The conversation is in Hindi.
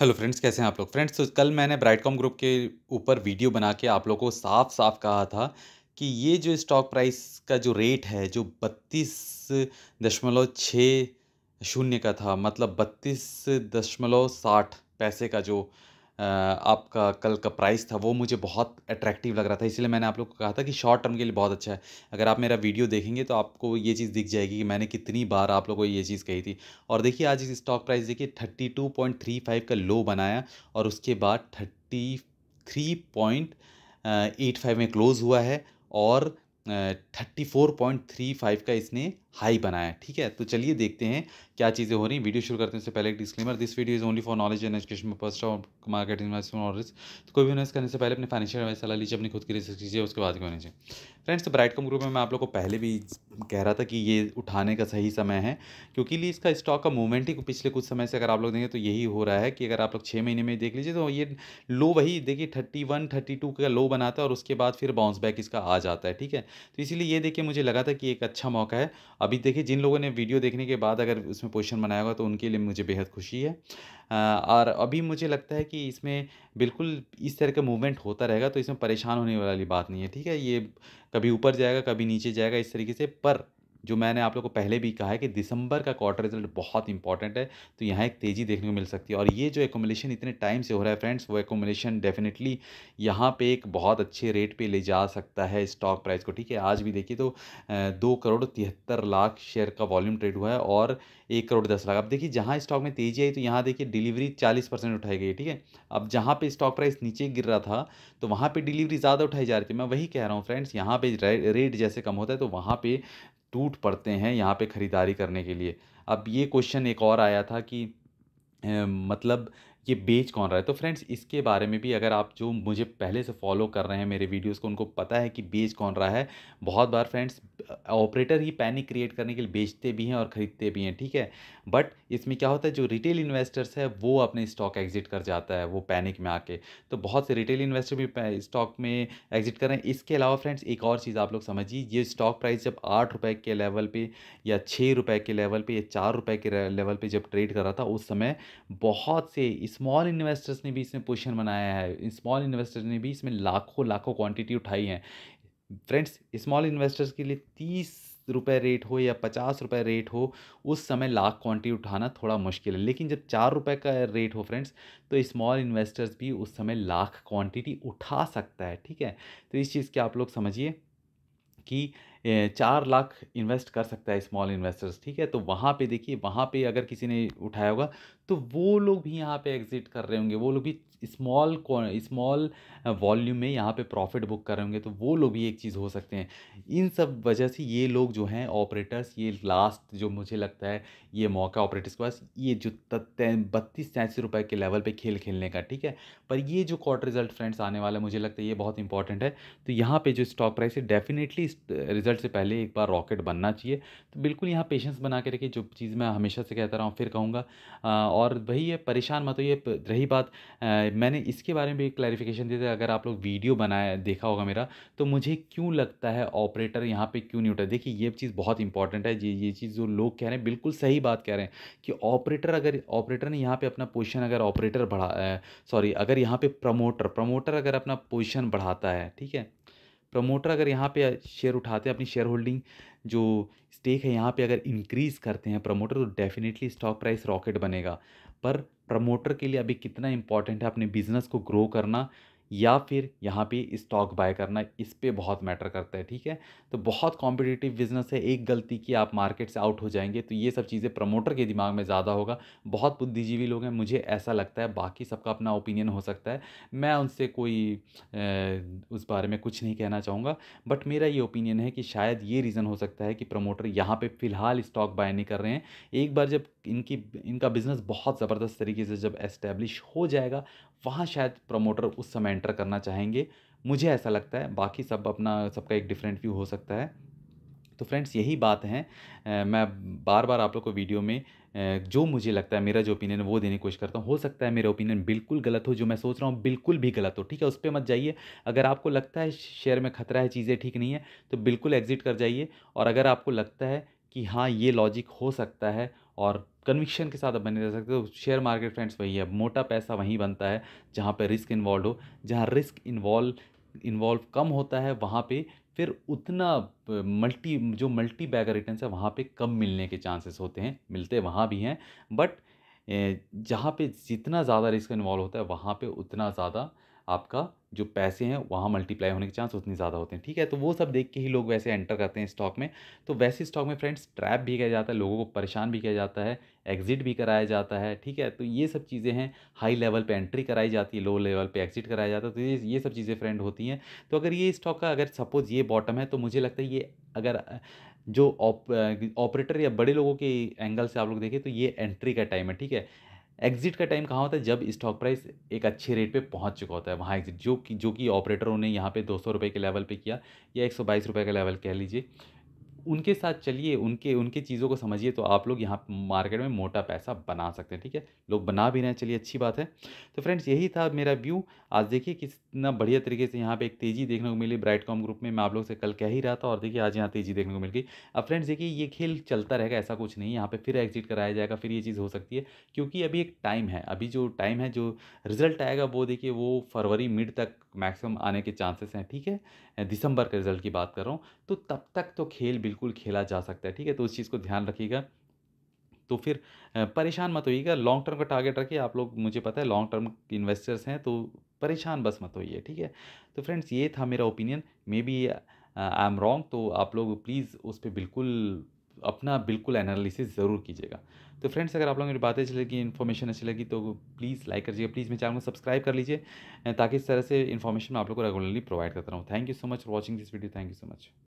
हेलो फ्रेंड्स कैसे हैं आप लोग फ्रेंड्स तो कल मैंने ब्राइटकॉम ग्रुप के ऊपर वीडियो बना के आप लोगों को साफ साफ कहा था कि ये जो स्टॉक प्राइस का जो रेट है जो बत्तीस दशमलव छः शून्य का था मतलब बत्तीस दशमलव साठ पैसे का जो आपका कल का प्राइस था वो मुझे बहुत अट्रैक्टिव लग रहा था इसलिए मैंने आप लोग को कहा था कि शॉर्ट टर्म के लिए बहुत अच्छा है अगर आप मेरा वीडियो देखेंगे तो आपको ये चीज़ दिख जाएगी कि मैंने कितनी बार आप लोगों को ये चीज़ कही थी और देखिए आज इस स्टॉक प्राइस देखिए thirty two point three five का लो बनाया और उसके बाद thirty three point eight five में क्लोज़ हुआ है और thirty four point three five का इसने हाई बनाया ठीक है तो चलिए देखते हैं क्या चीज़ें हो रही वीडियो शुरू करते हैं पहले एक disclaimer this video is only for knowledge and education purpose market investment और तो कोई भी इन्वेस्ट करने से पहले अपने फाइनेंशियल एडवाइस सलाह लीजिए अपनी खुद की रिसर्च कीजिए उसके बाद क्यों होना चाहिए फ्रेंड्स तो ब्राइट कम ग्रुप में मैं आप लोग को पहले भी कह रहा था कि ये उठाने का सही समय है क्योंकि लिए इसका स्टॉक का मूवमेंट ही पिछले कुछ समय से अगर आप लोग देखें तो यही हो रहा है कि अगर आप लोग छः महीने में देख लीजिए तो ये लो वही देखिए थर्टी वन थर्टी टू का लो बनाता है और उसके बाद फिर बाउंस बैक इसका आ जाता है ठीक है तो इसीलिए ये देखिए मुझे लगा था कि एक अच्छा मौका है अभी देखिए जिन लोगों ने वीडियो देखने के बाद अगर उसमें पोजिशन बनाया होगा तो उनके लिए मुझे बेहद खुशी है और अभी मुझे लगता है कि इसमें बिल्कुल इस तरह का मूवमेंट होता रहेगा तो इसमें परेशान होने वाली बात नहीं है ठीक है ये कभी ऊपर जाएगा कभी नीचे जाएगा इस तरीके से पर जो मैंने आप लोग को पहले भी कहा है कि दिसंबर का क्वार्टर रिजल्ट बहुत इंपॉर्टेंट है तो यहाँ एक तेज़ी देखने को मिल सकती है और ये जो एकोमोलेशन इतने टाइम से हो रहा है फ्रेंड्स वो एकोमोलेशन डेफिनेटली यहाँ पे एक बहुत अच्छे रेट पे ले जा सकता है स्टॉक प्राइस को ठीक है आज भी देखिए तो दो करोड़ तिहत्तर लाख शेयर का वॉल्यूम ट्रेड हुआ है और एक करोड़ दस लाख अब देखिए जहाँ स्टॉक में तेज़ी आई तो यहाँ देखिए डिलीवरी चालीस परसेंट उठाई गई ठीक है अब जहाँ पे स्टॉक प्राइस नीचे गिर रहा था तो वहाँ पे डिलीवरी ज़्यादा उठाई जा रही थी मैं वही कह रहा हूँ फ्रेंड्स यहाँ पे रेट जैसे कम होता है तो वहाँ पे टूट पड़ते हैं यहाँ पे ख़रीदारी करने के लिए अब ये क्वेश्चन एक और आया था कि मतलब ये बेच कौन रहा है तो फ्रेंड्स इसके बारे में भी अगर आप जो मुझे पहले से फॉलो कर रहे हैं मेरे वीडियोस को उनको पता है कि बेच कौन रहा है बहुत बार फ्रेंड्स ऑपरेटर ही पैनिक क्रिएट करने के लिए बेचते भी हैं और ख़रीदते भी हैं ठीक है बट इसमें क्या होता है जो रिटेल इन्वेस्टर्स है वो अपने स्टॉक एग्जिट कर जाता है वो पैनिक में आके तो बहुत से रिटेल इन्वेस्टर भी स्टॉक में एग्जिट कर रहे हैं इसके अलावा फ्रेंड्स एक और चीज़ आप लोग समझिए ये स्टॉक प्राइस जब आठ के लेवल पर या छः रुपये के लेवल पर या चार रुपये के लेवल पर जब ट्रेड कर रहा था उस समय बहुत से इस स्मॉल इन्वेस्टर्स ने भी इसमें पोजिशन बनाया है स्मॉल इन्वेस्टर्स ने भी इसमें लाखों लाखों क्वांटिटी उठाई है फ्रेंड्स स्मॉल इन्वेस्टर्स के लिए तीस रुपये रेट हो या पचास रुपये रेट हो उस समय लाख क्वांटिटी उठाना थोड़ा मुश्किल है लेकिन जब चार रुपये का रेट हो फ्रेंड्स तो स्मॉल इन्वेस्टर्स भी उस समय लाख क्वांटिटी उठा सकता है ठीक है तो इस चीज़ के आप लोग समझिए कि चार लाख इन्वेस्ट कर सकता है स्मॉल इन्वेस्टर्स ठीक है तो वहाँ पे देखिए वहाँ पे अगर किसी ने उठाया होगा तो वो लोग भी यहाँ पे एग्जिट कर रहे होंगे वो लोग भी स्मॉल स्मॉल वॉल्यूम में यहाँ पे प्रॉफिट बुक कर रहे होंगे तो वो लोग भी एक चीज़ हो सकते हैं इन सब वजह से ये लोग जो हैं ऑपरेटर्स ये लास्ट जो मुझे लगता है ये मौका ऑपरेटर्स के पास ये जो बत्तीस सैंतीस रुपये के लेवल पे खेल खेलने का ठीक है पर ये जो क्वार्टर रिजल्ट फ्रेंड्स आने वाला है मुझे लगता है ये बहुत इंपॉर्टेंट है तो यहाँ पर जो स्टॉक प्राइस है डेफिनेटली रिजल्ट से पहले एक बार रॉकेट बनना चाहिए तो बिल्कुल यहाँ पेशेंस बना के रखिए जो चीज़ मैं हमेशा से कहता रहा हूँ फिर कहूँगा और वही है परेशान मत हो ये रही बात मैंने इसके बारे में भी क्लैरिफिकेशन दी थी अगर आप लोग वीडियो बनाया देखा होगा मेरा तो मुझे क्यों लगता है ऑपरेटर यहाँ पे क्यों नहीं उठा देखिए ये चीज़ बहुत इंपॉर्टेंट है ये ये चीज़ जो लोग कह रहे हैं बिल्कुल सही बात कह रहे हैं कि ऑपरेटर अगर ऑपरेटर ने यहाँ पर अपना पोजिशन अगर ऑपरेटर बढ़ा सॉरी अगर यहाँ पर प्रमोटर प्रमोटर अगर अपना पोजिशन बढ़ाता है ठीक है प्रमोटर अगर यहाँ पे शेयर उठाते हैं अपनी शेयर होल्डिंग जो स्टेक है यहाँ पे अगर इंक्रीज़ करते हैं प्रमोटर तो डेफिनेटली स्टॉक प्राइस रॉकेट बनेगा पर प्रमोटर के लिए अभी कितना इंपॉर्टेंट है अपने बिज़नेस को ग्रो करना या फिर यहाँ पे स्टॉक बाय करना इस पर बहुत मैटर करता है ठीक है तो बहुत कॉम्पिटिटिव बिजनेस है एक गलती की आप मार्केट से आउट हो जाएंगे तो ये सब चीज़ें प्रमोटर के दिमाग में ज़्यादा होगा बहुत बुद्धिजीवी लोग हैं मुझे ऐसा लगता है बाकी सबका अपना ओपिनियन हो सकता है मैं उनसे कोई ए, उस बारे में कुछ नहीं कहना चाहूँगा बट मेरा ये ओपिनियन है कि शायद ये रीज़न हो सकता है कि प्रमोटर यहाँ पर फ़िलहाल स्टॉक बाय नहीं कर रहे हैं एक बार जब इनकी इनका बिज़नेस बहुत ज़बरदस्त तरीके से जब एस्टेब्लिश हो जाएगा वहाँ शायद प्रमोटर उस समय एंटर करना चाहेंगे मुझे ऐसा लगता है बाकी सब अपना सबका एक डिफरेंट व्यू हो सकता है तो फ्रेंड्स यही बात है मैं बार बार आप लोग को वीडियो में जो मुझे लगता है मेरा जो ओपिनियन वो देने की कोशिश करता हूँ हो सकता है मेरा ओपिनियन बिल्कुल गलत हो जो मैं सोच रहा हूँ बिल्कुल भी गलत हो ठीक है उस पर मत जाइए अगर आपको लगता है शेयर में खतरा है चीज़ें ठीक नहीं है तो बिल्कुल एग्जिट कर जाइए और अगर आपको लगता है कि हाँ ये लॉजिक हो सकता है और कन्विक्शन के साथ आप बने रह सकते हो शेयर मार्केट फ्रेंड्स वही है मोटा पैसा वहीं बनता है जहाँ पर रिस्क इन्वॉल्व हो जहाँ रिस्क इन्वॉल्व इन्वॉल्व कम होता है वहाँ पे फिर उतना मल्टी जो मल्टी बैगर रिटर्न है वहाँ पे कम मिलने के चांसेस होते हैं मिलते वहाँ भी हैं बट जहाँ पे जितना ज़्यादा रिस्क इन्वॉल्व होता है वहाँ पे उतना ज़्यादा आपका जो पैसे हैं वहाँ मल्टीप्लाई होने के चांस उतने ज़्यादा होते हैं ठीक है तो वो सब देख के ही लोग वैसे एंटर करते हैं स्टॉक में तो वैसे स्टॉक में फ्रेंड्स ट्रैप भी किया जाता है लोगों को परेशान भी किया जाता है एग्जिट भी कराया जाता है ठीक है तो ये सब चीज़ें हैं हाई लेवल पर एंट्री कराई जाती है लो लेवल पर एग्जिट कराया जाता है तो ये ये सब चीज़ें फ्रेंड होती हैं तो अगर ये स्टॉक का अगर सपोज़ ये बॉटम है तो मुझे लगता है ये अगर जो ऑपरेटर या बड़े लोगों के एंगल से आप लोग देखें तो ये एंट्री का टाइम है ठीक है एग्जिट का टाइम कहाँ होता है जब स्टॉक प्राइस एक अच्छे रेट पे पहुंच चुका होता है वहाँ एग्जिट जो कि जो कि ऑपरेटरों ने यहाँ पे दो सौ के लेवल पे किया या एक सौ बाईस रुपये का लेवल कह लीजिए उनके साथ चलिए उनके उनके चीज़ों को समझिए तो आप लोग यहाँ मार्केट में मोटा पैसा बना सकते हैं ठीक है लोग बना भी रहे हैं चलिए अच्छी बात है तो फ्रेंड्स यही था मेरा व्यू आज देखिए कितना बढ़िया तरीके से यहाँ पे एक तेज़ी देखने को मिली ब्राइट कॉम ग्रुप में मैं आप लोग से कल कह ही रहा था और देखिए आज यहाँ तेज़ी देखने को मिल गई अब फ्रेंड्स देखिए ये खेल चलता रहेगा ऐसा कुछ नहीं यहाँ पर फिर एग्जिट कराया जाएगा फिर ये चीज़ हो सकती है क्योंकि अभी एक टाइम है अभी जो टाइम है जो रिजल्ट आएगा वो देखिए वो फरवरी मिड तक मैक्सिमम आने के चांसेस हैं ठीक है दिसंबर के रिजल्ट की बात कर रहा हूँ तो तब तक तो खेल बिल्कुल खेला जा सकता है ठीक है तो उस चीज़ को ध्यान रखिएगा तो फिर परेशान मत होइएगा लॉन्ग टर्म का टारगेट रखिए आप लोग मुझे पता है लॉन्ग टर्म इन्वेस्टर्स हैं तो परेशान बस मत होइए ठीक है तो फ्रेंड्स ये था मेरा opinion maybe I am wrong तो आप लोग प्लीज़ उस पर बिल्कुल अपना बिल्कुल एनालिसिस ज़रूर कीजिएगा तो फ्रेंड्स अगर आप लोगों की बातें अच्छी लगी इन्फॉर्मेशन अच्छी लगी तो प्लीज़ लाइक करिएगा प्लीज़ मेरे चैनल को सब्सक्राइब कर लीजिए ताकि इस तरह से इन्फॉर्मेशन आप लोग को रेगुलरली प्रोवाइड करता रहूँ thank you so much for watching this video thank you so much